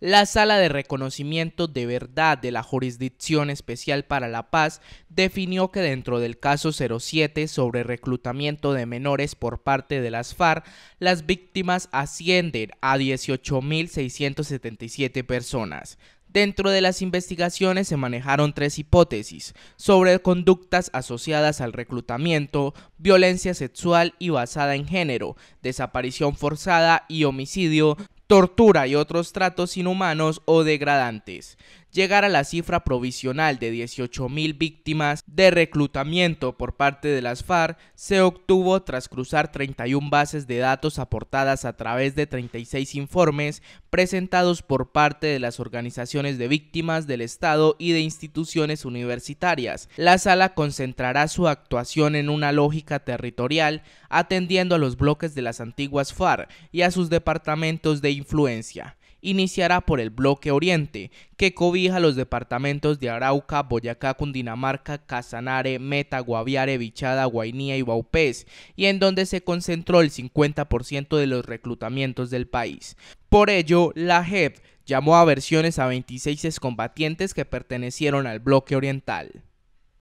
la Sala de Reconocimiento de Verdad de la Jurisdicción Especial para la Paz definió que dentro del caso 07 sobre reclutamiento de menores por parte de las FARC, las víctimas ascienden a 18.677 personas. Dentro de las investigaciones se manejaron tres hipótesis sobre conductas asociadas al reclutamiento, violencia sexual y basada en género, desaparición forzada y homicidio, tortura y otros tratos inhumanos o degradantes llegar a la cifra provisional de 18.000 víctimas de reclutamiento por parte de las FAR se obtuvo tras cruzar 31 bases de datos aportadas a través de 36 informes presentados por parte de las organizaciones de víctimas del Estado y de instituciones universitarias. La sala concentrará su actuación en una lógica territorial atendiendo a los bloques de las antiguas FAR y a sus departamentos de influencia iniciará por el Bloque Oriente, que cobija los departamentos de Arauca, Boyacá, Cundinamarca, Casanare, Meta, Guaviare, Vichada, Guainía y Baupés, y en donde se concentró el 50% de los reclutamientos del país. Por ello, la JEP llamó a versiones a 26 excombatientes que pertenecieron al Bloque Oriental.